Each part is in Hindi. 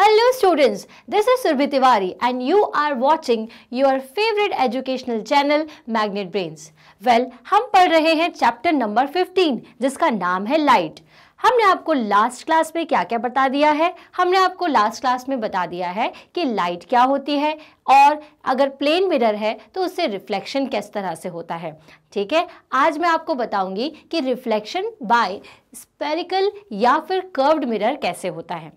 Hello students, this is Surbhi Tiwari and you are watching your favorite educational channel Magnet Brains. Well, हम पढ़ रहे हैं चैप्टर नंबर 15 जिसका नाम है लाइट हमने आपको लास्ट क्लास में क्या क्या बता दिया है हमने आपको लास्ट क्लास में बता दिया है कि लाइट क्या होती है और अगर प्लेन मिरर है तो उससे रिफ्लेक्शन किस तरह से होता है ठीक है आज मैं आपको बताऊंगी कि रिफ्लेक्शन बाय स्पेरिकल या फिर कर्व्ड मिरर कैसे होता है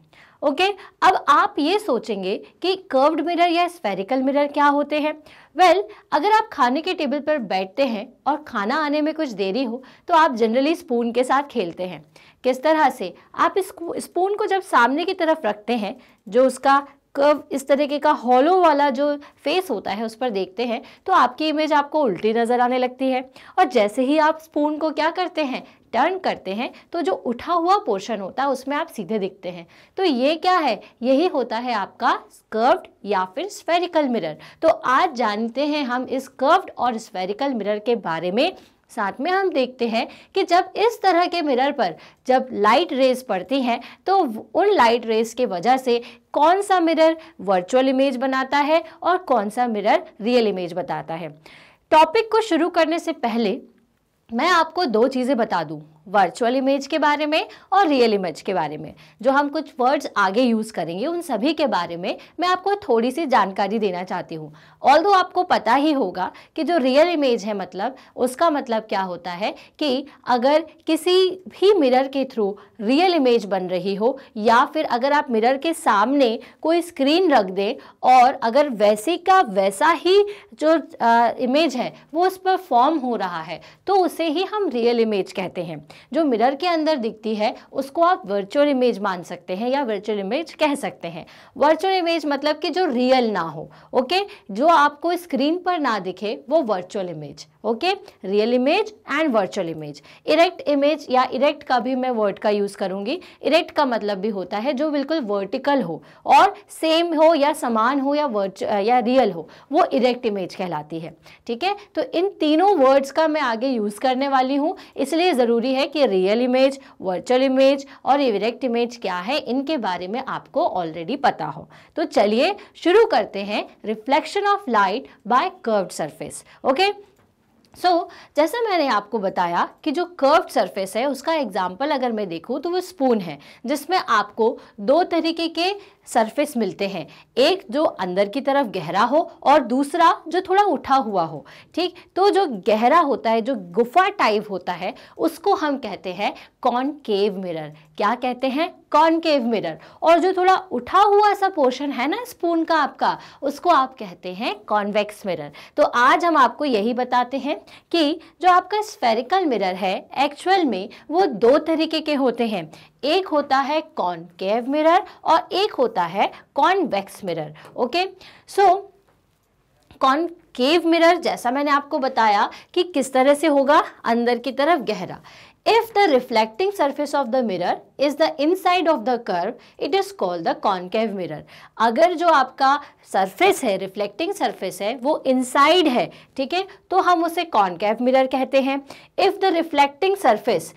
ओके अब आप ये सोचेंगे कि कर्व्ड मिरर या स्पेरिकल मिरर क्या होते हैं वेल well, अगर आप खाने के टेबल पर बैठते हैं और खाना आने में कुछ देरी हो तो आप जनरली स्पून के साथ खेलते हैं किस तरह से आप इस स्पून को जब सामने की तरफ रखते हैं जो उसका कर्व इस तरीके का हॉलो वाला जो फेस होता है उस पर देखते हैं तो आपकी इमेज आपको उल्टी नज़र आने लगती है और जैसे ही आप स्पून को क्या करते हैं टर्न करते हैं तो जो उठा हुआ पोर्शन होता है उसमें आप सीधे दिखते हैं तो ये क्या है यही होता है आपका कर्व्ड या फिर स्फेरिकल मिरर तो आज जानते हैं हम इस कर्व्ड और स्फेरिकल मिरर के बारे में साथ में हम देखते हैं कि जब इस तरह के मिरर पर जब लाइट रेज पड़ती हैं तो उन लाइट रेज के वजह से कौन सा मिरर वर्चुअल इमेज बनाता है और कौन सा मिरर रियल इमेज बताता है टॉपिक को शुरू करने से पहले मैं आपको दो चीज़ें बता दूं वर्चुअल इमेज के बारे में और रियल इमेज के बारे में जो हम कुछ वर्ड्स आगे यूज़ करेंगे उन सभी के बारे में मैं आपको थोड़ी सी जानकारी देना चाहती हूँ ऑल आपको पता ही होगा कि जो रियल इमेज है मतलब उसका मतलब क्या होता है कि अगर किसी भी मिरर के थ्रू रियल इमेज बन रही हो या फिर अगर आप मिरर के सामने कोई स्क्रीन रख दें और अगर वैसे का वैसा ही जो आ, इमेज है वो उस पर फॉर्म हो रहा है तो उसे ही हम रियल इमेज कहते हैं जो मिरर के अंदर दिखती है उसको आप वर्चुअल इमेज मान सकते हैं या वर्चुअल इमेज कह सकते हैं वर्चुअल इमेज मतलब कि जो रियल ना हो ओके जो आपको स्क्रीन पर ना दिखे वो virtual image okay real image and virtual image erect image या इरेक्ट का भी मैं वर्ड का यूज़ करूंगी इरेक्ट का मतलब भी होता है जो बिल्कुल वर्टिकल हो और सेम हो या समान हो या वर्च या रियल हो वो इरेक्ट इमेज कहलाती है ठीक है तो इन तीनों वर्ड्स का मैं आगे यूज़ करने वाली हूँ इसलिए ज़रूरी है है कि रियल इमेज वर्चुअल इमेज और इरेक्ट इमेज क्या है इनके बारे में आपको ऑलरेडी पता हो तो चलिए शुरू करते हैं reflection of light by curved surface okay so so, जैसा मैंने आपको बताया कि जो कर्व्ड सरफेस है उसका एग्जांपल अगर मैं देखूं तो वो स्पून है जिसमें आपको दो तरीके के सरफेस मिलते हैं एक जो अंदर की तरफ गहरा हो और दूसरा जो थोड़ा उठा हुआ हो ठीक तो जो गहरा होता है जो गुफा टाइप होता है उसको हम कहते हैं कॉनकेव मिरर क्या कहते हैं कॉनकेव मिरर और जो थोड़ा उठा हुआ सा पोर्शन है ना स्पून का आपका उसको आप कहते हैं कॉन्वेक्स मिरर तो आज हम आपको यही बताते हैं कि जो आपका स्फेरिकल मिरर है एक्चुअल में वो दो तरीके के होते हैं एक होता है कॉनकेव मिरर और एक होता है convex mirror okay so concave mirror जैसा मैंने आपको बताया कि किस तरह से होगा अंदर की तरफ गहरा if the reflecting surface of the mirror is the inside of the curve it is called the concave mirror अगर जो आपका सर्फेस है रिफ्लेक्टिंग सर्फेस है वो इन साइड है ठीक है तो हम उसे कॉनकेव मिरर कहते हैं if the reflecting surface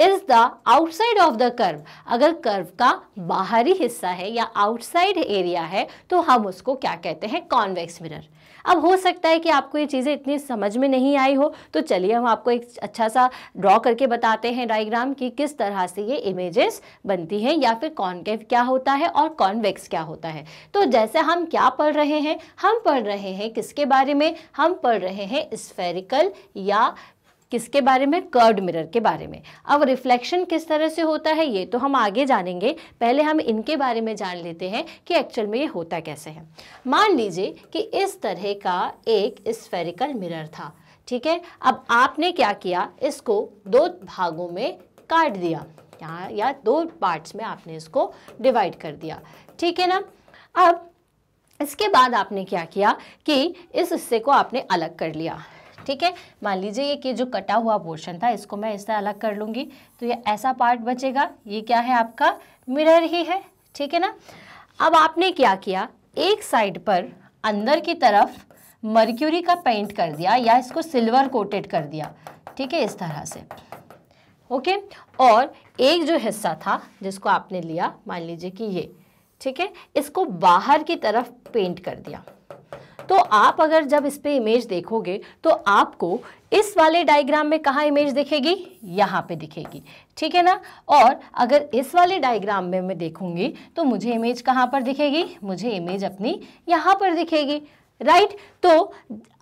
is the outside of the curve अगर कर्व का बाहरी हिस्सा है या आउटसाइड एरिया है तो हम उसको क्या कहते हैं कॉन्वेक्स मिरर अब हो सकता है कि आपको ये चीज़ें इतनी समझ में नहीं आई हो तो चलिए हम आपको एक अच्छा सा ड्रॉ करके बताते हैं डायग्राम कि किस तरह से ये इमेजेस बनती हैं या फिर कॉन्केव क्या होता है और कॉन्वेक्स क्या होता है तो जैसे हम क्या पढ़ रहे हैं हम पढ़ रहे हैं किसके बारे में हम पढ़ रहे हैं स्फेरिकल या किसके बारे में कर्ड मिरर के बारे में अब रिफ्लेक्शन किस तरह से होता है ये तो हम आगे जानेंगे पहले हम इनके बारे में जान लेते हैं कि एक्चुअल में ये होता कैसे है मान लीजिए कि इस तरह का एक स्फेरिकल मिरर था ठीक है अब आपने क्या किया इसको दो भागों में काट दिया यहाँ या दो पार्ट्स में आपने इसको डिवाइड कर दिया ठीक है ना अब इसके बाद आपने क्या किया कि इस हिस्से को आपने अलग कर लिया ठीक है मान लीजिए ये कि जो कटा हुआ पोर्शन था इसको मैं इससे अलग कर लूँगी तो ये ऐसा पार्ट बचेगा ये क्या है आपका मिरर ही है ठीक है ना अब आपने क्या किया एक साइड पर अंदर की तरफ मर्क्यूरी का पेंट कर दिया या इसको सिल्वर कोटेड कर दिया ठीक है इस तरह से ओके और एक जो हिस्सा था जिसको आपने लिया मान लीजिए कि ये ठीक है इसको बाहर की तरफ पेंट कर दिया तो आप अगर जब इस पर इमेज देखोगे तो आपको इस वाले डायग्राम में कहाँ इमेज दिखेगी यहाँ पे दिखेगी ठीक है ना और अगर इस वाले डायग्राम में मैं देखूँगी तो मुझे इमेज कहाँ पर दिखेगी मुझे इमेज अपनी यहाँ पर दिखेगी राइट right? तो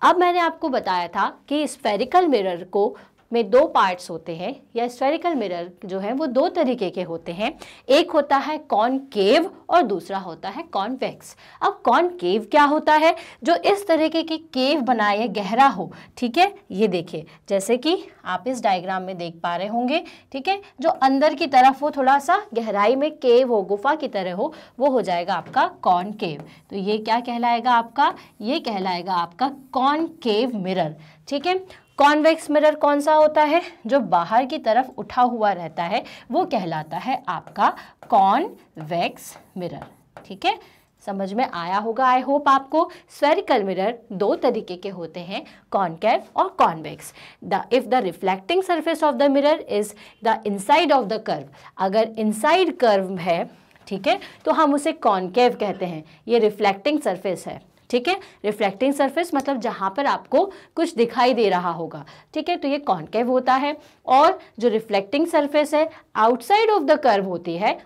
अब मैंने आपको बताया था कि स्पेरिकल मिरर को में दो पार्ट्स होते हैं या स्टेरिकल मिरर जो है वो दो तरीके के होते हैं एक होता है कॉनकेव और दूसरा होता है कॉन्वेक्स अब कॉनकेव क्या होता है जो इस तरीके के केव बनाए गहरा हो ठीक है ये देखिए जैसे कि आप इस डायग्राम में देख पा रहे होंगे ठीक है जो अंदर की तरफ हो थोड़ा सा गहराई में केव हो गुफा की तरह हो वो हो जाएगा आपका कॉनकेव तो ये क्या कहलाएगा आपका ये कहलाएगा आपका कॉनकेव मिरर ठीक है कॉन्वेक्स मिरर कौन सा होता है जो बाहर की तरफ उठा हुआ रहता है वो कहलाता है आपका कॉन्वेक्स मिरर ठीक है समझ में आया होगा आई होप आपको स्वेरिकल मिरर दो तरीके के होते हैं कॉनकेव और convex the if the reflecting surface of the mirror is the inside of the curve अगर इनसाइड कर्व है ठीक है तो हम उसे कॉनकेव कहते हैं ये रिफ्लेक्टिंग सरफेस है ठीक है रिफ्लेक्टिंग सरफेस मतलब जहाँ पर आपको कुछ दिखाई दे रहा होगा ठीक है तो ये कॉन्केव होता है और जो रिफ्लेक्टिंग सरफेस है आउटसाइड ऑफ द कर्व होती है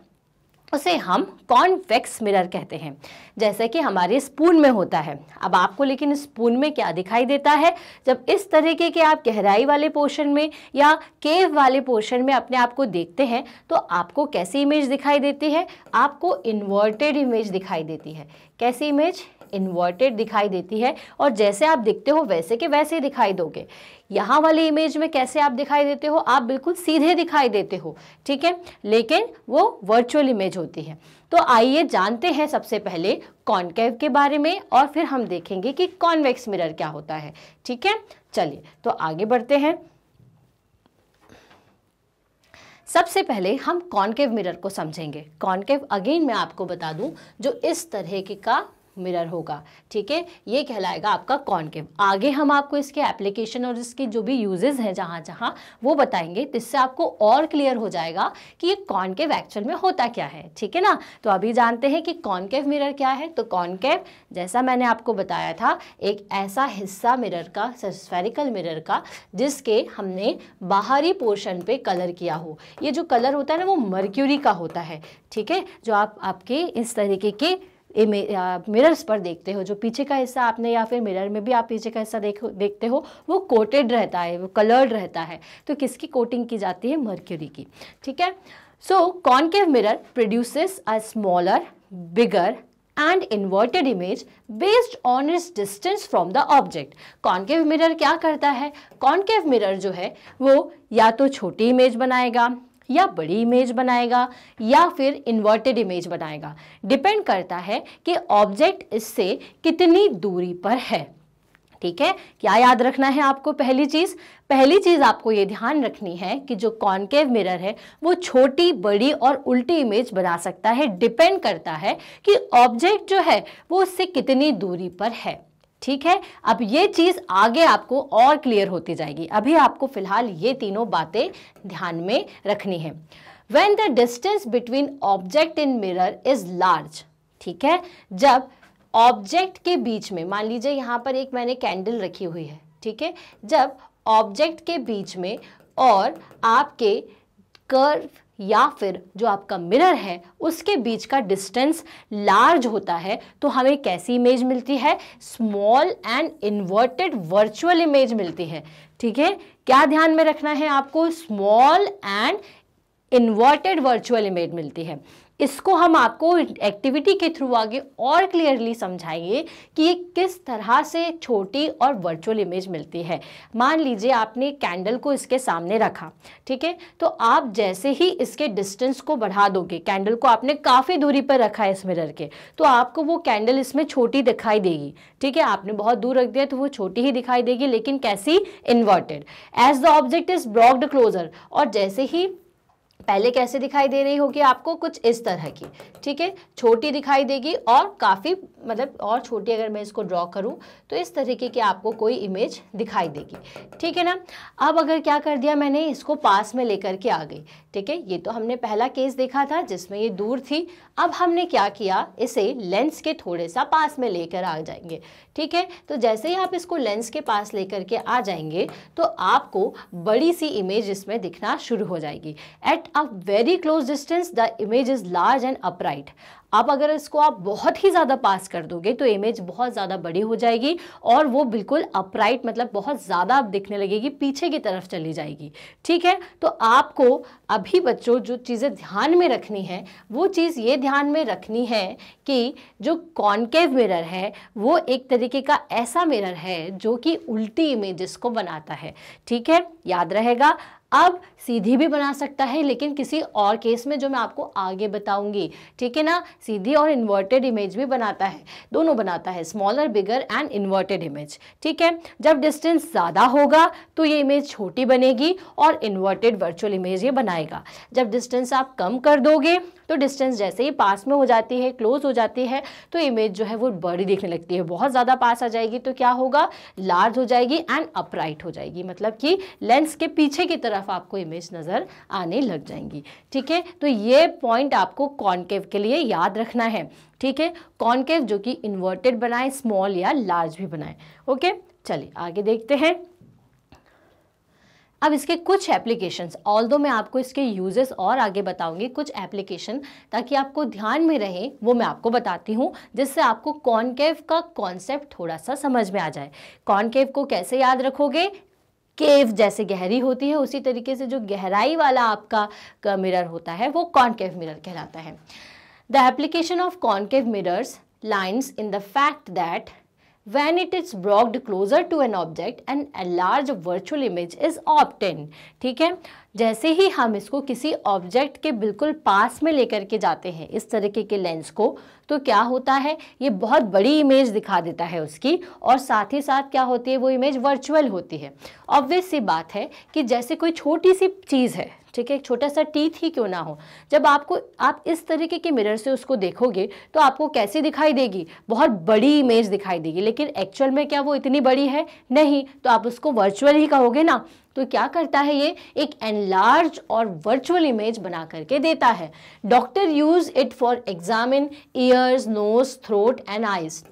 उसे हम कॉन्वेक्स मिरर कहते हैं जैसे कि हमारे स्पून में होता है अब आपको लेकिन स्पून में क्या दिखाई देता है जब इस तरीके के आप गहराई वाले पोर्शन में या केव वाले पोर्शन में अपने आप को देखते हैं तो आपको कैसी इमेज दिखाई देती है आपको इन्वर्टेड इमेज दिखाई देती है कैसी इमेज इन्वर्टेड दिखाई देती है और जैसे आप दिखते हो वैसे के वैसे दिखाई दोगे यहाँ वाली इमेज में कैसे आप दिखाई देते हो आप बिल्कुल सीधे दिखाई देते हो ठीक है लेकिन वो वर्चुअल इमेज होती है तो आइए जानते हैं सबसे पहले कॉन्केव के बारे में और फिर हम देखेंगे कि कॉन्वेक्स मिरर क्या होता है ठीक है चलिए तो आगे बढ़ते हैं सबसे पहले हम कॉन्केव मिरर को समझेंगे कॉन्केव अगेन मैं आपको बता दूं जो इस तरह के का मिरर होगा ठीक है ये कहलाएगा आपका कॉनकेव आगे हम आपको इसके एप्लीकेशन और इसके जो भी यूजेस हैं जहाँ जहाँ वो बताएंगे जिससे इससे आपको और क्लियर हो जाएगा कि ये कॉनकेव एक्चुअल में होता क्या है ठीक है ना तो अभी जानते हैं कि कॉनकेव मिरर क्या है तो कॉनकेव जैसा मैंने आपको बताया था एक ऐसा हिस्सा मिरर का सस्फेरिकल मिरर का जिसके हमने बाहरी पोर्शन पर कलर किया हो ये जो कलर होता है ना वो मर्क्यूरी का होता है ठीक है जो आप आपके इस तरीके के मिरर्स पर देखते हो जो पीछे का हिस्सा आपने या फिर मिरर में भी आप पीछे का हिस्सा देखो देखते हो वो कोटेड रहता है वो कलर्ड रहता है तो किसकी कोटिंग की जाती है मर्क्यूरी की ठीक है so concave mirror produces a smaller bigger and inverted image based on its distance from the object concave mirror क्या करता है कॉन्केव मिरर जो है वो या तो छोटी इमेज बनाएगा या बड़ी इमेज बनाएगा या फिर इन्वर्टेड इमेज बनाएगा डिपेंड करता है कि ऑब्जेक्ट इससे कितनी दूरी पर है ठीक है क्या याद रखना है आपको पहली चीज़ पहली चीज़ आपको ये ध्यान रखनी है कि जो कॉन्केव मिरर है वो छोटी बड़ी और उल्टी इमेज बना सकता है डिपेंड करता है कि ऑब्जेक्ट जो है वो उससे कितनी दूरी पर है ठीक है अब ये चीज़ आगे आपको और क्लियर होती जाएगी अभी आपको फिलहाल ये तीनों बातें ध्यान में रखनी है when the distance between object in mirror is large ठीक है जब ऑब्जेक्ट के बीच में मान लीजिए यहां पर एक मैंने कैंडल रखी हुई है ठीक है जब ऑब्जेक्ट के बीच में और आपके कर्व या फिर जो आपका मिरर है उसके बीच का डिस्टेंस लार्ज होता है तो हमें कैसी इमेज मिलती है small and inverted virtual image मिलती है ठीक है क्या ध्यान में रखना है आपको small and inverted virtual image मिलती है इसको हम आपको एक्टिविटी के थ्रू आगे और क्लियरली समझाएंगे कि किस तरह से छोटी और वर्चुअल इमेज मिलती है मान लीजिए आपने कैंडल को इसके सामने रखा ठीक है तो आप जैसे ही इसके डिस्टेंस को बढ़ा दोगे कैंडल को आपने काफ़ी दूरी पर रखा है इस मिरर के तो आपको वो कैंडल इसमें छोटी दिखाई देगी ठीक है आपने बहुत दूर रख दिया तो वो छोटी ही दिखाई देगी लेकिन कैसी inverted as the object is blocked closer और जैसे ही पहले कैसे दिखाई दे रही होगी आपको कुछ इस तरह की ठीक है छोटी दिखाई देगी और काफ़ी मतलब और छोटी अगर मैं इसको ड्रॉ करूँ तो इस तरीके की आपको कोई इमेज दिखाई देगी ठीक है ना अब अगर क्या कर दिया मैंने इसको पास में लेकर के आ गई ठीक है ये तो हमने पहला केस देखा था जिसमें ये दूर थी अब हमने क्या किया इसे लेंस के थोड़े सा पास में लेकर आ जाएंगे ठीक है तो जैसे ही आप इसको लेंस के पास लेकर के आ जाएंगे तो आपको बड़ी सी इमेज इसमें दिखना शुरू हो जाएगी at a very close distance the image is large and upright आप अगर इसको आप बहुत ही ज़्यादा पास कर दोगे तो इमेज बहुत ज़्यादा बड़ी हो जाएगी और वो बिल्कुल अपराइट मतलब बहुत ज़्यादा आप दिखने लगेगी पीछे की तरफ चली जाएगी ठीक है तो आपको अभी बच्चों जो चीज़ें ध्यान में रखनी है वो चीज़ ये ध्यान में रखनी है कि जो कॉन्केव मिरर है वो एक तरीके का ऐसा मिरर है जो कि उल्टी इमेजेस को बनाता है ठीक है याद रहेगा अब सीधी भी बना सकता है लेकिन किसी और केस में जो मैं आपको आगे बताऊंगी ठीक है ना सीधी और इन्वर्टेड इमेज भी बनाता है दोनों बनाता है smaller bigger and inverted image ठीक है जब डिस्टेंस ज़्यादा होगा तो ये इमेज छोटी बनेगी और इन्वर्टेड वर्चुअल इमेज ये बनाएगा जब डिस्टेंस आप कम कर दोगे तो डिस्टेंस जैसे ही पास में हो जाती है क्लोज हो जाती है तो इमेज जो है वो बड़ी दिखने लगती है बहुत ज़्यादा पास आ जाएगी तो क्या होगा लार्ज हो जाएगी एंड अपराइट हो जाएगी मतलब कि लेंस के पीछे की तरफ आपको इमेज इमेज नज़र आने लग जाएंगी ठीक है तो ये पॉइंट आपको कॉन्केव के लिए याद रखना है ठीक है कॉन्केव जो कि इन्वर्टेड बनाए स्मॉल या लार्ज भी बनाए ओके चलिए आगे देखते हैं अब इसके कुछ एप्लीकेशंस ऑल मैं आपको इसके यूजेस और आगे बताऊंगी कुछ एप्लीकेशन ताकि आपको ध्यान में रहे वो मैं आपको बताती हूँ जिससे आपको कॉनकेव का कॉन्सेप्ट थोड़ा सा समझ में आ जाए कॉनकेव को कैसे याद रखोगे केव जैसे गहरी होती है उसी तरीके से जो गहराई वाला आपका मिरर होता है वो कॉन्केव मिरर कहलाता है the application of concave mirrors lines in the fact that when it is brought closer to an object and a large virtual image is obtained ठीक है जैसे ही हम इसको किसी ऑब्जेक्ट के बिल्कुल पास में लेकर के जाते हैं इस तरीके के लेंस को तो क्या होता है ये बहुत बड़ी इमेज दिखा देता है उसकी और साथ ही साथ क्या होती है वो इमेज वर्चुअल होती है ऑब्वियस सी बात है कि जैसे कोई छोटी सी चीज़ है ठीक है एक छोटा सा टीथ ही क्यों ना हो जब आपको आप इस तरीके के मिरर से उसको देखोगे तो आपको कैसी दिखाई देगी बहुत बड़ी इमेज दिखाई देगी लेकिन एक्चुअल में क्या वो इतनी बड़ी है नहीं तो आप उसको वर्चुअल ही कहोगे ना तो क्या करता है ये एक एनलार्ज और वर्चुअल इमेज बना करके देता है doctor use it for examine ears nose throat and eyes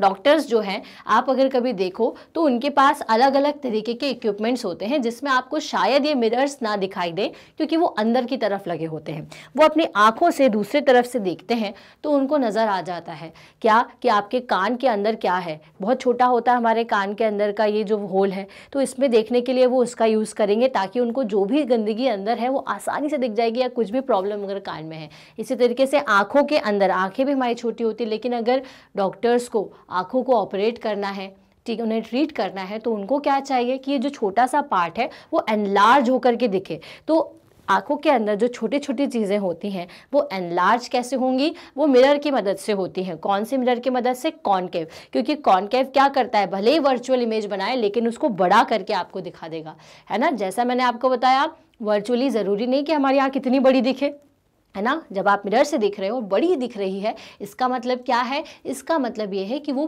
doctors जो हैं आप अगर कभी देखो तो उनके पास अलग अलग तरीके के इक्विपमेंट्स होते हैं जिसमें आपको शायद ये मिरर्स ना दिखाई दें क्योंकि वो अंदर की तरफ लगे होते हैं वो अपनी आँखों से दूसरी तरफ से देखते हैं तो उनको नज़र आ जाता है क्या कि आपके कान के अंदर क्या है बहुत छोटा होता है हमारे कान के अंदर का ये जो होल है तो इसमें देखने के लिए वो उसका यूज़ करेंगे ताकि उनको जो भी गंदगी अंदर है वो आसानी से दिख जाएगी या कुछ भी प्रॉब्लम अगर कान में है इसी तरीके से आँखों के अंदर आँखें भी हमारी छोटी होती है लेकिन अगर डॉक्टर्स को आँखों को ऑपरेट करना है ठीक उन्हें ट्रीट करना है तो उनको क्या चाहिए कि ये जो छोटा सा पार्ट है वो एनलार्ज होकर के दिखे तो आंखों के अंदर जो छोटी छोटी चीज़ें होती हैं वो एनलार्ज कैसे होंगी वो मिरर की मदद से होती हैं कौन से मिरर की मदद से कॉनकेव क्योंकि कॉनकेव क्या करता है भले ही वर्चुअल इमेज बनाए लेकिन उसको बड़ा करके आपको दिखा देगा है ना जैसा मैंने आपको बताया वर्चुअली ज़रूरी नहीं कि हमारी आँख इतनी बड़ी दिखे है ना जब आप मिरर से देख रहे हो बड़ी दिख रही है इसका मतलब क्या है इसका मतलब ये है कि वो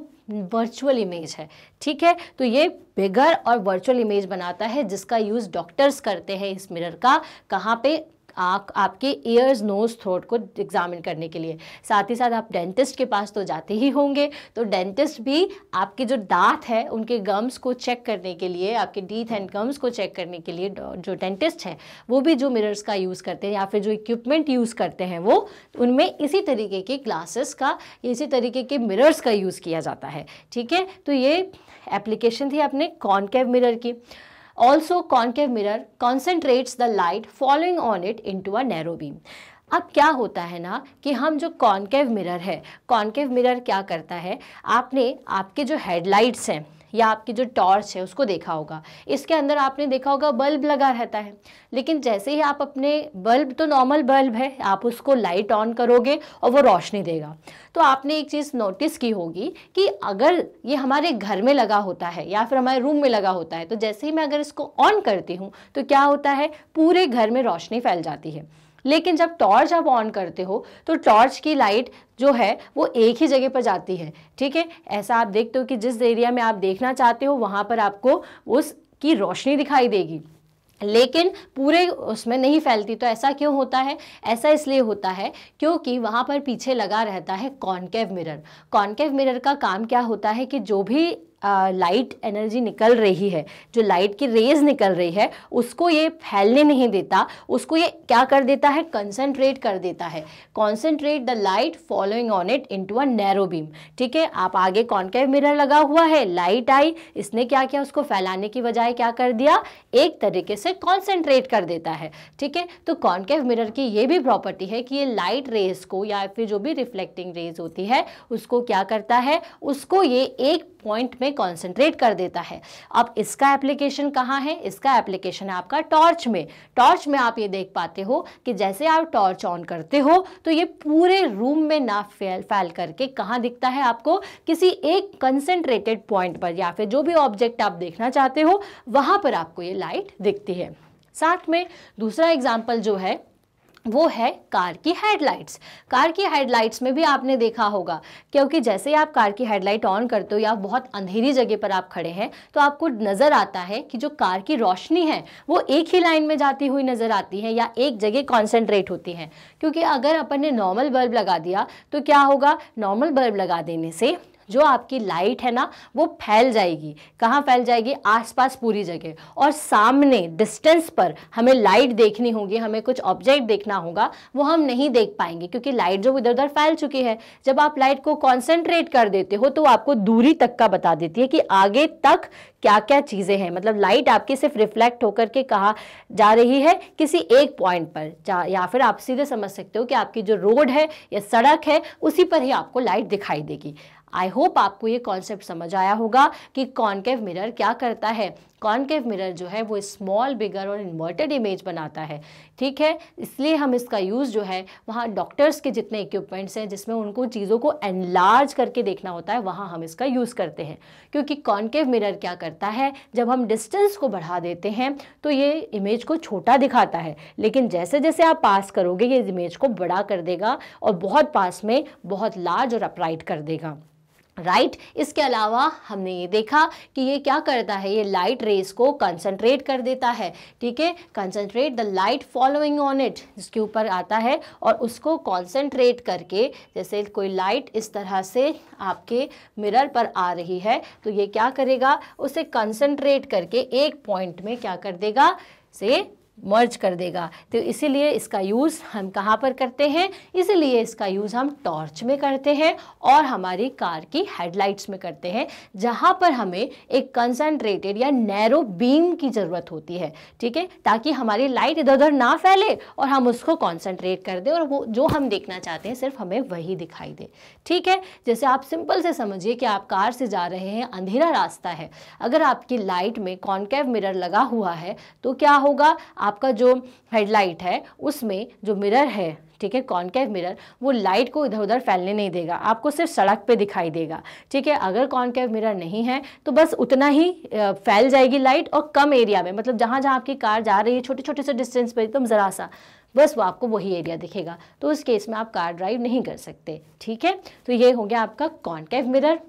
वर्चुअल इमेज है ठीक है तो ये बिगर और वर्चुअल इमेज बनाता है जिसका यूज़ डॉक्टर्स करते हैं इस मिरर का कहाँ पे आँख आपके ईयर्स नोज थ्रोट को एग्जामिन करने के लिए साथ ही साथ आप डेंटिस्ट के पास तो जाते ही होंगे तो डेंटिस्ट भी आपके जो दांत है उनके गम्स को चेक करने के लिए आपके डीथ एंड गम्स को चेक करने के लिए जो डेंटिस्ट हैं वो भी जो मिरर्स का यूज़ करते हैं या फिर जो इक्विपमेंट यूज़ करते हैं वो उनमें इसी तरीके के ग्लासेस का इसी तरीके के मिरर्स का यूज़ किया जाता है ठीक है तो ये एप्लीकेशन थी अपने कॉन्केव मिरर की also concave mirror concentrates the light following on it into a narrow beam अब क्या होता है ना कि हम जो कॉन्केव मिरर है कॉन्केव मिरर क्या करता है आपने आपके जो हेडलाइट्स हैं या आपकी जो टॉर्च है उसको देखा होगा इसके अंदर आपने देखा होगा बल्ब लगा रहता है लेकिन जैसे ही आप अपने बल्ब तो नॉर्मल बल्ब है आप उसको लाइट ऑन करोगे और वो रोशनी देगा तो आपने एक चीज़ नोटिस की होगी कि अगर ये हमारे घर में लगा होता है या फिर हमारे रूम में लगा होता है तो जैसे ही मैं अगर इसको ऑन करती हूँ तो क्या होता है पूरे घर में रोशनी फैल जाती है लेकिन जब टॉर्च आप ऑन करते हो तो टॉर्च की लाइट जो है वो एक ही जगह पर जाती है ठीक है ऐसा आप देखते हो कि जिस एरिया में आप देखना चाहते हो वहाँ पर आपको उस की रोशनी दिखाई देगी लेकिन पूरे उसमें नहीं फैलती तो ऐसा क्यों होता है ऐसा इसलिए होता है क्योंकि वहाँ पर पीछे लगा रहता है कॉन्केव मिरर कॉन्केव मिरर का काम क्या होता है कि जो भी लाइट uh, एनर्जी निकल रही है जो लाइट की रेज निकल रही है उसको ये फैलने नहीं देता उसको ये क्या कर देता है कंसनट्रेट कर देता है concentrate the light following on it into a narrow beam ठीक है आप आगे कॉन्केव मिरर लगा हुआ है लाइट आई इसने क्या किया उसको फैलाने की बजाय क्या कर दिया एक तरीके से कॉन्सेंट्रेट कर देता है ठीक है तो कॉन्केव मिरर की ये भी प्रॉपर्टी है कि ये लाइट रेज को या फिर जो भी रिफ्लेक्टिंग रेज होती है उसको क्या करता है उसको ये एक पॉइंट में कॉन्सेंट्रेट कर देता है अब इसका एप्लीकेशन कहाँ है इसका एप्लीकेशन है आपका टॉर्च में टॉर्च में आप ये देख पाते हो कि जैसे आप टॉर्च ऑन करते हो तो ये पूरे रूम में ना फैल फैल करके कहाँ दिखता है आपको किसी एक कंसेंट्रेटेड पॉइंट पर या फिर जो भी ऑब्जेक्ट आप देखना चाहते हो वहाँ पर आपको ये लाइट दिखती है साथ में दूसरा एग्जाम्पल जो है वो है कार की हेडलाइट्स कार की हेडलाइट्स में भी आपने देखा होगा क्योंकि जैसे ही आप कार की हेडलाइट ऑन करते हो या बहुत अंधेरी जगह पर आप खड़े हैं तो आपको नज़र आता है कि जो कार की रोशनी है वो एक ही लाइन में जाती हुई नज़र आती है या एक जगह कॉन्सेंट्रेट होती है क्योंकि अगर अपन ने नॉर्मल बल्ब लगा दिया तो क्या होगा नॉर्मल बल्ब लगा देने से जो आपकी लाइट है ना वो फैल जाएगी कहाँ फैल जाएगी आसपास पूरी जगह और सामने डिस्टेंस पर हमें लाइट देखनी होगी हमें कुछ ऑब्जेक्ट देखना होगा वो हम नहीं देख पाएंगे क्योंकि लाइट जो इधर उधर फैल चुकी है जब आप लाइट को कॉन्सेंट्रेट कर देते हो तो आपको दूरी तक का बता देती है कि आगे तक क्या क्या चीज़ें हैं मतलब लाइट आपकी सिर्फ रिफ्लेक्ट होकर के कहा जा रही है किसी एक पॉइंट पर या फिर आप सीधे समझ सकते हो कि आपकी जो रोड है या सड़क है उसी पर ही आपको लाइट दिखाई देगी आई होप आपको ये कॉन्सेप्ट समझ आया होगा कि कॉन्केव मिरर क्या करता है कॉन्केव मिरर जो है वो स्मॉल बिगर और इन्वर्टेड इमेज बनाता है ठीक है इसलिए हम इसका यूज़ जो है वहाँ डॉक्टर्स के जितने इक्विपमेंट्स हैं जिसमें उनको चीज़ों को एनलार्ज करके देखना होता है वहाँ हम इसका यूज़ करते हैं क्योंकि कॉन्केव मिरर क्या करता है जब हम डिस्टेंस को बढ़ा देते हैं तो ये इमेज को छोटा दिखाता है लेकिन जैसे जैसे आप पास करोगे ये इमेज को बड़ा कर देगा और बहुत पास में बहुत लार्ज और अपराइट कर देगा राइट right? इसके अलावा हमने ये देखा कि ये क्या करता है ये लाइट रेस को कंसंट्रेट कर देता है ठीक है concentrate the light following on it जिसके ऊपर आता है और उसको कंसंट्रेट करके जैसे कोई लाइट इस तरह से आपके मिरर पर आ रही है तो ये क्या करेगा उसे कंसंट्रेट करके एक पॉइंट में क्या कर देगा से मर्ज कर देगा तो इसीलिए इसका यूज़ हम कहाँ पर करते हैं इसीलिए इसका यूज़ हम टॉर्च में करते हैं और हमारी कार की हेडलाइट्स में करते हैं जहाँ पर हमें एक कंसनट्रेटेड या नैरो बीम की ज़रूरत होती है ठीक है ताकि हमारी लाइट इधर उधर ना फैले और हम उसको कॉन्सनट्रेट कर दें और वो जो हम देखना चाहते हैं सिर्फ हमें वही दिखाई दे ठीक है जैसे आप सिंपल से समझिए कि आप कार से जा रहे हैं अंधेरा रास्ता है अगर आपकी लाइट में कॉन्केव मिरर लगा हुआ है तो क्या होगा आपका जो हेडलाइट है उसमें जो मिरर है ठीक है कॉन्केव मिरर वो लाइट को इधर उधर फैलने नहीं देगा आपको सिर्फ सड़क पे दिखाई देगा ठीक है अगर कॉन्केव मिरर नहीं है तो बस उतना ही फैल जाएगी लाइट और कम एरिया में मतलब जहाँ जहाँ आपकी कार जा रही है छोटे छोटे से डिस्टेंस पर एकदम ज़रा सा बस वो आपको वही एरिया दिखेगा तो उस केस में आप कार ड्राइव नहीं कर सकते ठीक है तो ये हो गया आपका कॉन्केव मिरर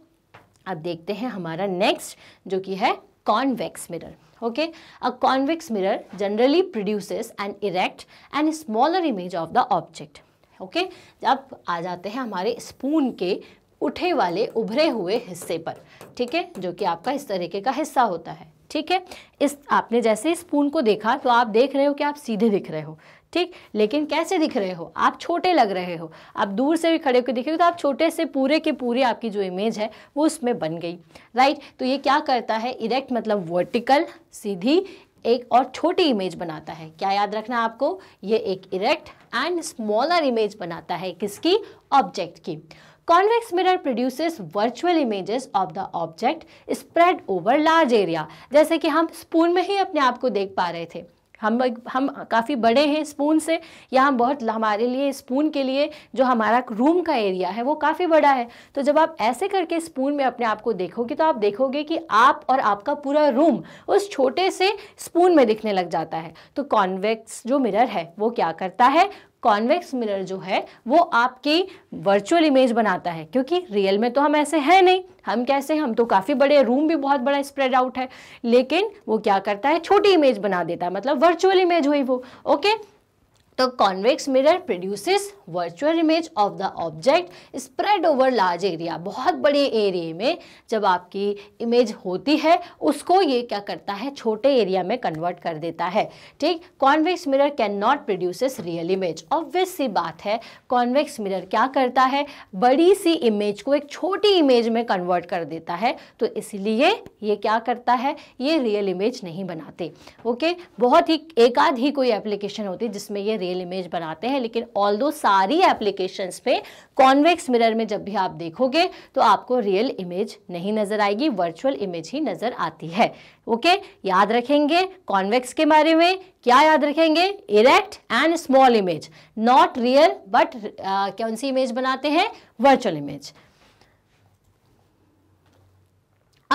अब देखते हैं हमारा नेक्स्ट जो कि है convex mirror Okay, a convex mirror generally produces an erect and smaller image of the object. Okay okay? अब आ जाते हैं हमारे स्पून के उठे वाले उभरे हुए हिस्से पर ठीक है जो कि आपका इस तरीके का हिस्सा होता है ठीक है इस आपने जैसे स्पून को देखा तो आप देख रहे हो कि आप सीधे दिख रहे हो ठीक लेकिन कैसे दिख रहे हो आप छोटे लग रहे हो आप दूर से भी खड़े होकर हो तो आप छोटे से पूरे के पूरे आपकी जो इमेज है वो उसमें बन गई राइट तो ये क्या करता है इरेक्ट मतलब वर्टिकल सीधी एक और छोटी इमेज बनाता है क्या याद रखना आपको ये एक इरेक्ट एंड स्मॉलर इमेज बनाता है किसकी ऑब्जेक्ट की convex mirror produces virtual images of the object spread over large area जैसे कि हम स्पून में ही अपने आप को देख पा रहे थे हम हम काफ़ी बड़े हैं स्पून से या हम बहुत हमारे लिए स्पून के लिए जो हमारा रूम का एरिया है वो काफ़ी बड़ा है तो जब आप ऐसे करके स्पून में अपने आप को देखोगे तो आप देखोगे कि आप और आपका पूरा रूम उस छोटे से स्पून में दिखने लग जाता है तो कॉन्वेक्स जो मिरर है वो क्या करता है कॉन्वेक्स मिरर जो है वो आपकी वर्चुअल इमेज बनाता है क्योंकि रियल में तो हम ऐसे हैं नहीं हम कैसे हम तो काफ़ी बड़े रूम भी बहुत बड़ा स्प्रेड आउट है लेकिन वो क्या करता है छोटी इमेज बना देता है मतलब वर्चुअल इमेज हुई वो ओके तो convex mirror produces virtual image of the object spread over large area बहुत बड़े एरिए में जब आपकी इमेज होती है उसको ये क्या करता है छोटे एरिया में कन्वर्ट कर देता है ठीक convex mirror can not produces real image obvious सी बात है कॉन्वेक्स मिरर क्या करता है बड़ी सी इमेज को एक छोटी इमेज में कन्वर्ट कर देता है तो इसलिए ये क्या करता है ये रियल इमेज नहीं बनाते ओके बहुत ही एकाध ही कोई एप्लीकेशन होती जिसमें ये रियल इमेज बनाते हैं लेकिन ऑल दो सारी एप्लीकेशंस पे कॉन्वेक्स मिरर में जब भी आप देखोगे तो आपको रियल इमेज नहीं नज़र आएगी वर्चुअल इमेज ही नज़र आती है ओके याद रखेंगे कॉन्वेक्स के बारे में क्या याद रखेंगे erect and small image not real but कौन सी इमेज बनाते हैं वर्चुअल इमेज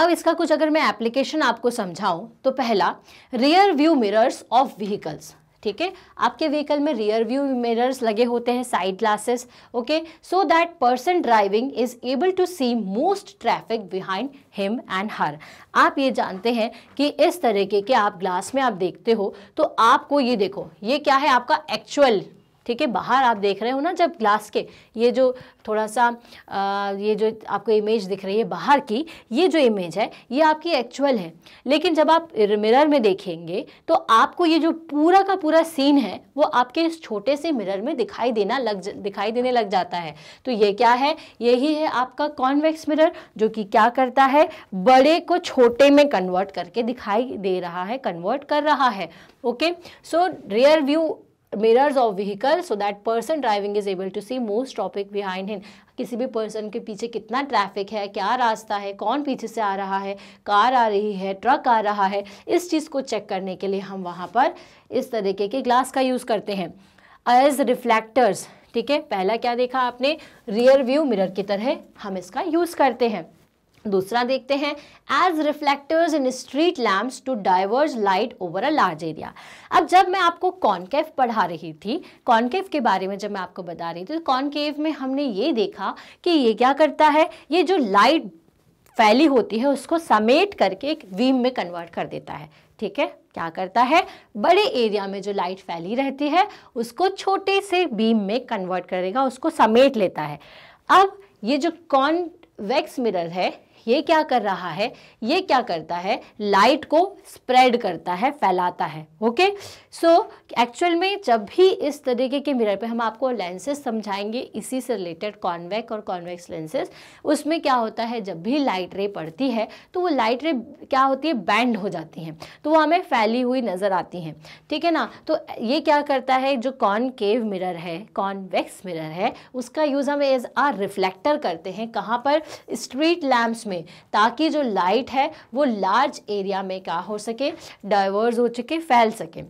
अब इसका कुछ अगर मैं एप्लीकेशन आपको समझाऊं तो पहला rear view mirrors of vehicles ठीक है आपके व्हीकल में रियर व्यू मिरर्स लगे होते हैं side glasses okay so that person driving is able to see most traffic behind him and her आप ये जानते हैं कि इस तरीके के आप ग्लास में आप देखते हो तो आपको ये देखो ये क्या है आपका एक्चुअल ठीक है बाहर आप देख रहे हो ना जब ग्लास के ये जो थोड़ा सा आ, ये जो आपको इमेज दिख रही है बाहर की ये जो इमेज है ये आपकी एक्चुअल है लेकिन जब आप मिरर में देखेंगे तो आपको ये जो पूरा का पूरा सीन है वो आपके इस छोटे से मिरर में दिखाई देना लग दिखाई देने लग जाता है तो ये क्या है यही है आपका कॉन्वेक्स मिरर जो कि क्या करता है बड़े को छोटे में कन्वर्ट करके दिखाई दे रहा है कन्वर्ट कर रहा है okay so rear view mirrors of vehicle so that person driving is able to see most topic behind him किसी भी पर्सन के पीछे कितना ट्रैफिक है क्या रास्ता है कौन पीछे से आ रहा है कार आ रही है ट्रक आ रहा है इस चीज़ को चेक करने के लिए हम वहाँ पर इस तरीके के ग्लास का यूज़ करते हैं एज रिफ्लेक्टर्स ठीक है पहला क्या देखा आपने रियर व्यू मिरर की तरह हम इसका यूज़ करते हैं दूसरा देखते हैं as reflectors in street lamps to diverse light over a large area अब जब मैं आपको कॉनकेव पढ़ा रही थी कॉन्केव के बारे में जब मैं आपको बता रही थी तो कॉनकेव में हमने ये देखा कि ये क्या करता है ये जो लाइट फैली होती है उसको समेट करके एक वीम में कन्वर्ट कर देता है ठीक है क्या करता है बड़े एरिया में जो लाइट फैली रहती है उसको छोटे से बीम में कन्वर्ट करेगा उसको समेट लेता है अब ये जो कॉन वैक्स मिरर है ये क्या कर रहा है ये क्या करता है लाइट को स्प्रेड करता है फैलाता है ओके सो एक्चुअल में जब भी इस तरीके के मिरर पे हम आपको लेंसेज समझाएंगे इसी से रिलेटेड कॉन्वेक और कॉन्वेक्स लेंसेज उसमें क्या होता है जब भी लाइट रे पड़ती है तो वो लाइट रे क्या होती है बैंड हो जाती हैं तो वो हमें फैली हुई नज़र आती हैं ठीक है ना तो ये क्या करता है जो कॉनकेव मिरर है कॉन्वेक्स मिरर है उसका यूज़ हम एज आ रिफ्लेक्टर करते हैं कहाँ पर स्ट्रीट लैम्प्स में ताकि जो लाइट है वो लार्ज एरिया में क्या हो सके डाइवर्स हो चुके फैल सके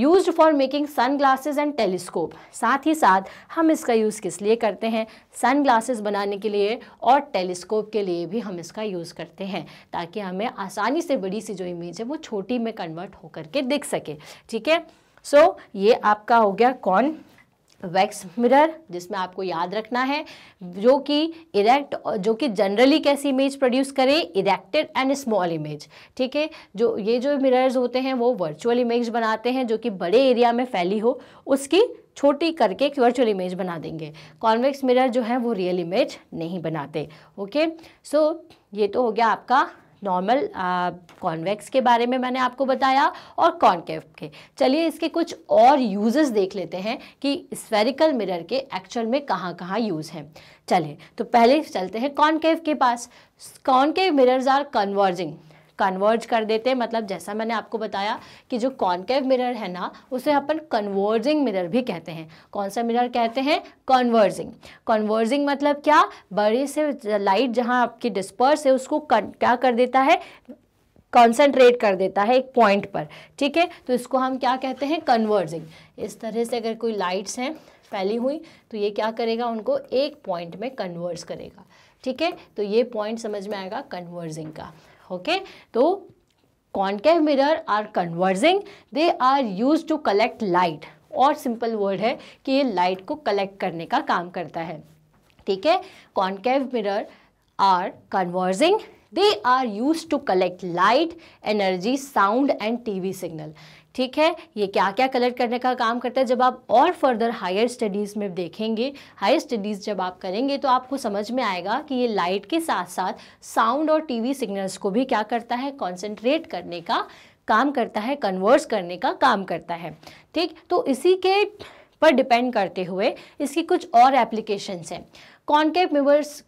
use for making sun glasses and telescope साथ ही साथ हम इसका यूज़ किस लिए करते हैं सन ग्लासेज बनाने के लिए और टेलीस्कोप के लिए भी हम इसका यूज़ करते हैं ताकि हमें आसानी से बड़ी सी जो इमेज है वो छोटी में कन्वर्ट होकर के दिख सके ठीक है सो ये आपका हो गया कौन वैक्स मिरर जिसमें आपको याद रखना है जो कि इरेक्ट जो कि जनरली कैसी इमेज प्रोड्यूस करें इरेक्टेड एंड स्मॉल इमेज ठीक है जो ये जो मिरर्स होते हैं वो वर्चुअल इमेज बनाते हैं जो कि बड़े एरिया में फैली हो उसकी छोटी करके एक वर्चुअल इमेज बना देंगे कॉन्वेक्स मिरर जो है वो रियल इमेज नहीं बनाते ओके सो so, ये तो हो गया आपका नॉर्मल कॉन्वेक्स के बारे में मैंने आपको बताया और कॉन्केव के चलिए इसके कुछ और यूजेस देख लेते हैं कि स्फेरिकल मिरर के एक्चुअल में कहाँ कहाँ यूज़ हैं चलिए तो पहले चलते हैं कॉन्केव के पास concave mirrors are converging converge कर देते हैं मतलब जैसा मैंने आपको बताया कि जो कॉन्केव मिरर है ना उसे अपन कन्वर्जिंग मिरर भी कहते हैं कौन सा मिरर कहते हैं कन्वर्जिंग कन्वर्जिंग मतलब क्या बड़ी से लाइट जहाँ आपकी डिस्पर्स है उसको क्या कर देता है कॉन्सेंट्रेट कर देता है एक पॉइंट पर ठीक है तो इसको हम क्या कहते हैं कन्वर्जिंग इस तरह से अगर कोई लाइट्स हैं फैली हुई तो ये क्या करेगा उनको एक पॉइंट में कन्वर्स करेगा ठीक है तो ये पॉइंट समझ में आएगा कन्वर्जिंग का ओके तो concave mirror are converging they are use to collect light और सिंपल वर्ड है कि ये लाइट को कलेक्ट करने का काम करता है ठीक है concave mirror are converging they are use to collect light energy sound and TV signal ठीक है ये क्या क्या कलेक्ट करने का काम करता है जब आप और फर्दर हायर स्टडीज़ में देखेंगे हायर स्टडीज़ जब आप करेंगे तो आपको समझ में आएगा कि ये लाइट के साथ साथ साउंड और टीवी सिग्नल्स को भी क्या करता है कॉन्सेंट्रेट करने का काम करता है कन्वर्स करने का काम करता है ठीक तो इसी के पर डिपेंड करते हुए इसकी कुछ और एप्लीकेशंस हैं concave mirrors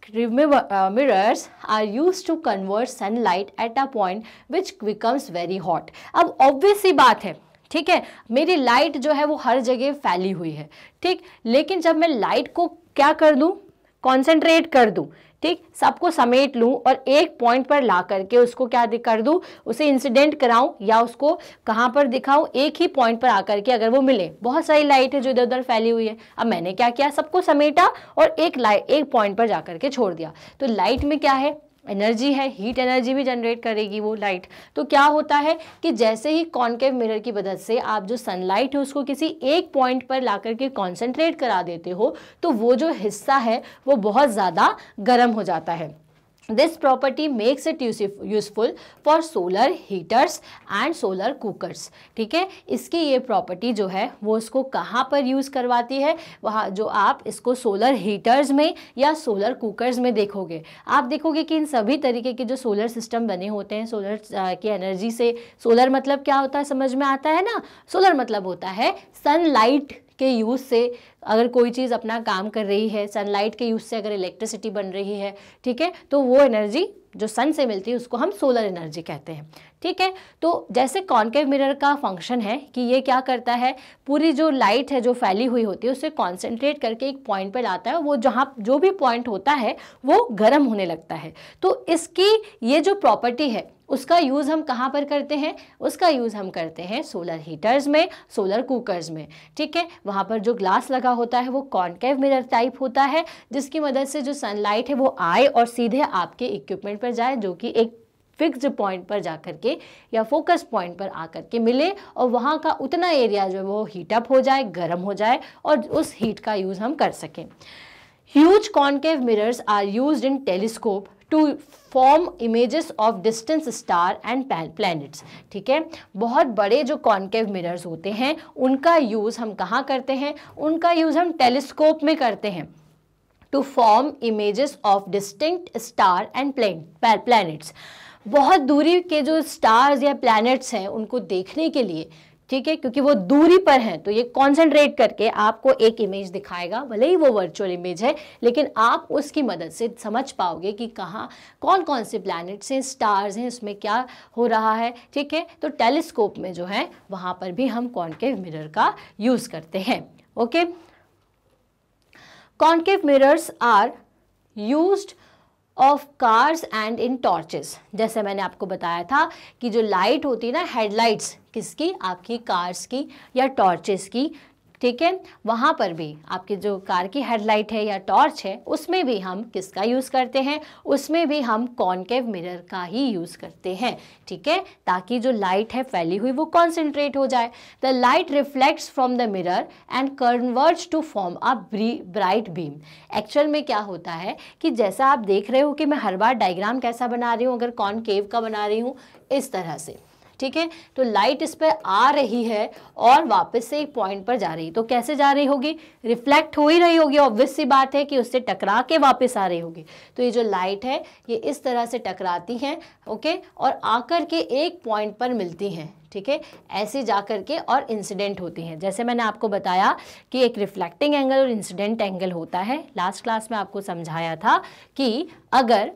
mirrors are use to convert sun light at a point which becomes very hot अब ऑब्वियस ही बात है ठीक है मेरी लाइट जो है वो हर जगह फैली हुई है ठीक लेकिन जब मैं लाइट को क्या कर दूँ कॉन्सेंट्रेट कर दूँ ठीक सबको समेट लूँ और एक पॉइंट पर ला करके उसको क्या कर दूँ उसे इंसिडेंट कराऊँ या उसको कहाँ पर दिखाऊँ एक ही पॉइंट पर आकर के अगर वो मिले बहुत सारी लाइट है जो इधर उधर फैली हुई है अब मैंने क्या किया सबको समेटा और एक लाइट एक पॉइंट पर जा करके छोड़ दिया तो लाइट में क्या है एनर्जी है हीट एनर्जी भी जनरेट करेगी वो लाइट तो क्या होता है कि जैसे ही कॉन्केव मिरर की मदद से आप जो सनलाइट है उसको किसी एक पॉइंट पर ला करके कॉन्सेंट्रेट करा देते हो तो वो जो हिस्सा है वो बहुत ज़्यादा गर्म हो जाता है This property makes it useful for solar heaters and solar cookers. ठीक है इसकी ये प्रॉपर्टी जो है वो उसको कहाँ पर यूज़ करवाती है वहाँ जो आप इसको सोलर हीटर्स में या सोलर cookers में देखोगे आप देखोगे कि इन सभी तरीके के जो सोलर सिस्टम बने होते हैं सोलर की एनर्जी से सोलर मतलब क्या होता है समझ में आता है ना सोलर मतलब होता है sunlight के यूज़ से अगर कोई चीज़ अपना काम कर रही है सनलाइट के यूज़ से अगर इलेक्ट्रिसिटी बन रही है ठीक है तो वो एनर्जी जो सन से मिलती है उसको हम सोलर एनर्जी कहते हैं ठीक है तो जैसे कॉन्केव मिरर का फंक्शन है कि ये क्या करता है पूरी जो लाइट है जो फैली हुई होती है उसे कॉन्सेंट्रेट करके एक पॉइंट पर लाता है वो जहाँ जो भी पॉइंट होता है वो गर्म होने लगता है तो इसकी ये जो प्रॉपर्टी है उसका यूज़ हम कहाँ पर करते हैं उसका यूज़ हम करते हैं सोलर हीटर्स में सोलर कुकर्स में ठीक है वहाँ पर जो ग्लास लगा होता है वो कॉन्केव मिरर टाइप होता है जिसकी मदद से जो सनलाइट है वो आए और सीधे आपके इक्विपमेंट पर जाए जो कि एक फिक्स्ड पॉइंट पर जा कर के या फोकस पॉइंट पर आकर के मिले और वहाँ का उतना एरिया जो है वो हीटअप हो जाए गर्म हो जाए और उस हीट का यूज़ हम कर सकें huge concave mirrors are use in telescope to form images of distance star and planets ठीक है बहुत बड़े जो कॉन्केव मिरर्स होते हैं उनका यूज़ हम कहाँ करते हैं उनका यूज़ हम टेलीस्कोप में करते हैं to form images of distinct star and planets बहुत दूरी के जो स्टार्स या प्लैनेट्स हैं उनको देखने के लिए ठीक है क्योंकि वो दूरी पर हैं तो ये कॉन्सेंट्रेट करके आपको एक इमेज दिखाएगा भले ही वो वर्चुअल इमेज है लेकिन आप उसकी मदद से समझ पाओगे कि कहाँ कौन कौन से प्लैनेट्स हैं स्टार्स हैं उसमें क्या हो रहा है ठीक है तो टेलीस्कोप में जो है वहाँ पर भी हम कॉन्केव मिरर का यूज़ करते हैं okay concave mirrors are used of cars and in torches जैसे मैंने आपको बताया था कि जो लाइट होती है ना हेडलाइट्स किसकी आपकी कार्स की या टॉर्चेस की ठीक है वहाँ पर भी आपके जो कार की हेडलाइट है या टॉर्च है उसमें भी हम किसका यूज़ करते हैं उसमें भी हम कॉन्केव मिरर का ही यूज़ करते हैं ठीक है ताकि जो लाइट है फैली हुई वो कॉन्सेंट्रेट हो जाए the light reflects from the mirror and converts to form a bright beam actual में क्या होता है कि जैसा आप देख रहे हो कि मैं हर बार डायग्राम कैसा बना रही हूँ अगर कॉनकेव का बना रही हूँ इस तरह से ठीक है तो लाइट इस पर आ रही है और वापस से एक पॉइंट पर जा रही है तो कैसे जा रही होगी रिफ्लेक्ट हो ही रही होगी ऑब्वियस सी बात है कि उससे टकरा के वापस आ रही होगी तो ये जो लाइट है ये इस तरह से टकराती हैं ओके और आकर के एक पॉइंट पर मिलती हैं ठीक है ऐसे जा कर के और इंसिडेंट होती हैं जैसे मैंने आपको बताया कि एक रिफ्लेक्टिंग एंगल और इंसिडेंट एंगल होता है लास्ट क्लास में आपको समझाया था कि अगर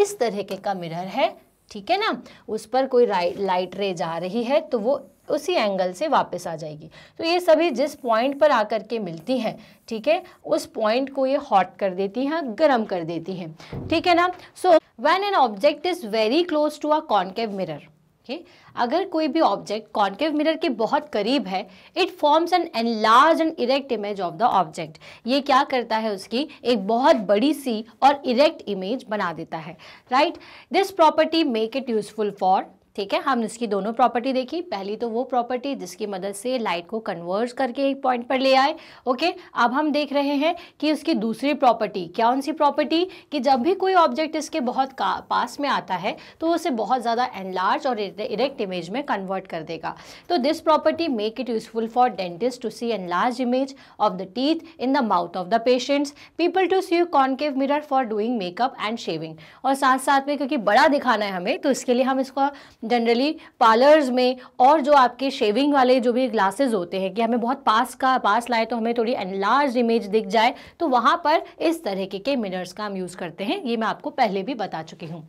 इस तरह के का मिरर है ठीक है ना उस पर कोई लाइट रे जा रही है तो वो उसी एंगल से वापस आ जाएगी तो ये सभी जिस पॉइंट पर आकर के मिलती हैं ठीक है उस पॉइंट को ये हॉट कर देती हैं गर्म कर देती हैं ठीक है ना so when an object is very close to a concave mirror okay अगर कोई भी ऑब्जेक्ट कॉन्केव मिरर के बहुत करीब है it forms an an large and erect image of the object ये क्या करता है उसकी एक बहुत बड़ी सी और इरेक्ट इमेज बना देता है right this property make it useful for ठीक है हमने इसकी दोनों प्रॉपर्टी देखी पहली तो वो प्रॉपर्टी जिसकी मदद से लाइट को कन्वर्स करके एक पॉइंट पर ले आए ओके अब हम देख रहे हैं कि उसकी दूसरी प्रॉपर्टी क्या सी प्रॉपर्टी कि जब भी कोई ऑब्जेक्ट इसके बहुत पास में आता है तो उसे बहुत ज़्यादा एनलार्ज और इरेक्ट इमेज में कन्वर्ट कर देगा तो this property make it useful for dentist to see enlarge image of the teeth in the mouth of the patients people to see concave mirror for doing makeup and shaving और साथ साथ में क्योंकि बड़ा दिखाना है हमें तो इसके लिए हम इसका जनरली पार्लर्स में और जो आपके शेविंग वाले जो भी ग्लासेस होते हैं कि हमें बहुत पास का पास लाए तो हमें थोड़ी एनलार्ज इमेज दिख जाए तो वहाँ पर इस तरह के, के मिरर्स का हम यूज़ करते हैं ये मैं आपको पहले भी बता चुकी हूँ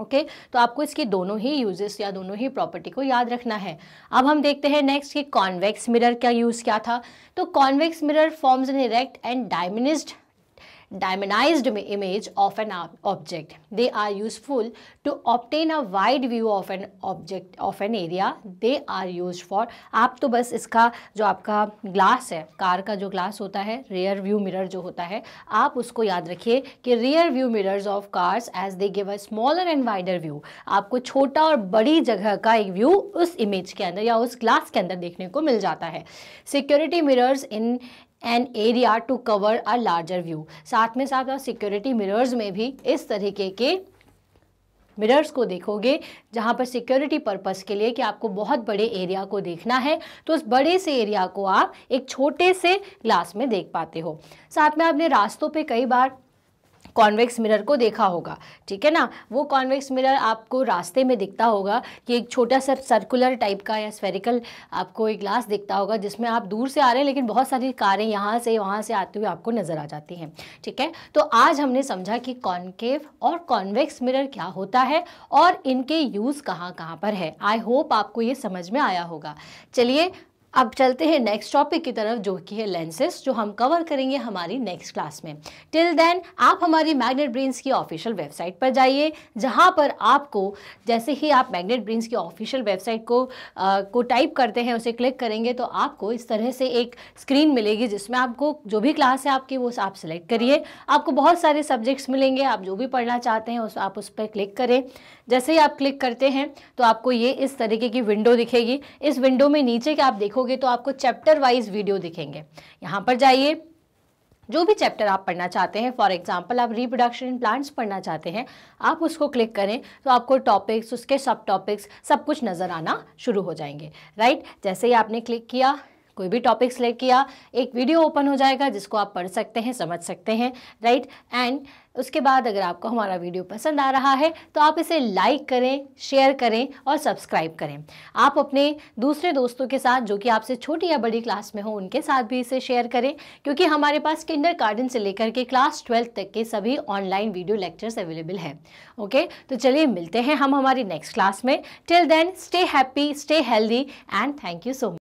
ओके okay, तो आपको इसकी दोनों ही यूजेस या दोनों ही प्रॉपर्टी को याद रखना है अब हम देखते हैं नेक्स्ट कि कॉन्वेक्स मिरर का यूज़ क्या था तो convex mirror forms an erect and diminished diamondized image of an object they are useful to obtain a wide view of an object of an area they are use for आप तो बस इसका जो आपका ग्लास है कार का जो ग्लास होता है रेयर व्यू मिरर जो होता है आप उसको याद रखिए कि rear view mirrors of cars as they give a smaller and wider view आपको छोटा और बड़ी जगह का एक व्यू उस इमेज के अंदर या उस ग्लास के अंदर देखने को मिल जाता है security mirrors in an area to cover a larger view साथ में साथ आप सिक्योरिटी मिरर्स में भी इस तरीके के मिरर्स को देखोगे जहाँ पर सिक्योरिटी पर्पस के लिए कि आपको बहुत बड़े एरिया को देखना है तो उस बड़े से एरिया को आप एक छोटे से ग्लास में देख पाते हो साथ में आपने रास्तों पे कई बार कॉन्वेक्स मिरर को देखा होगा ठीक है ना वो कॉन्वेक्स मिरर आपको रास्ते में दिखता होगा कि एक छोटा सा सर्कुलर टाइप का या स्फेरिकल आपको एक ग्लास दिखता होगा जिसमें आप दूर से आ रहे हैं लेकिन बहुत सारी कारें यहाँ से वहाँ से आती हुई आपको नज़र आ जाती हैं ठीक है तो आज हमने समझा कि कॉन्केव और कॉन्वेक्स मिरर क्या होता है और इनके यूज़ कहाँ कहाँ पर है आई होप आपको ये समझ में आया होगा चलिए अब चलते हैं नेक्स्ट टॉपिक की तरफ जो कि है लेंसेज जो हम कवर करेंगे हमारी नेक्स्ट क्लास में टिल देन आप हमारी मैग्नेट ब्रेन्स की ऑफिशियल वेबसाइट पर जाइए जहाँ पर आपको जैसे ही आप मैग्नेट ब्रेन्स की ऑफिशियल वेबसाइट को आ, को टाइप करते हैं उसे क्लिक करेंगे तो आपको इस तरह से एक स्क्रीन मिलेगी जिसमें आपको जो भी क्लास है आपकी वो आप सिलेक्ट करिए आपको बहुत सारे सब्जेक्ट्स मिलेंगे आप जो भी पढ़ना चाहते हैं उस आप उस पर क्लिक करें जैसे ही आप क्लिक करते हैं तो आपको ये इस तरीके की विंडो दिखेगी इस विंडो में नीचे के आप देखोगे तो आपको चैप्टर वाइज वीडियो दिखेंगे यहाँ पर जाइए जो भी चैप्टर आप पढ़ना चाहते हैं फॉर एग्जांपल आप रिप्रोडक्शन इन प्लांट्स पढ़ना चाहते हैं आप उसको क्लिक करें तो आपको टॉपिक्स उसके सब टॉपिक्स सब कुछ नज़र आना शुरू हो जाएंगे राइट जैसे ही आपने क्लिक किया कोई भी टॉपिक सेलेक्ट किया एक वीडियो ओपन हो जाएगा जिसको आप पढ़ सकते हैं समझ सकते हैं राइट एंड उसके बाद अगर आपको हमारा वीडियो पसंद आ रहा है तो आप इसे लाइक करें शेयर करें और सब्सक्राइब करें आप अपने दूसरे दोस्तों के साथ जो कि आपसे छोटी या बड़ी क्लास में हो उनके साथ भी इसे शेयर करें क्योंकि हमारे पास किंडर गार्डन से लेकर के क्लास ट्वेल्थ तक के सभी ऑनलाइन वीडियो लेक्चर्स अवेलेबल हैं ओके तो चलिए मिलते हैं हम हमारी नेक्स्ट क्लास में till then stay happy stay healthy and thank you so much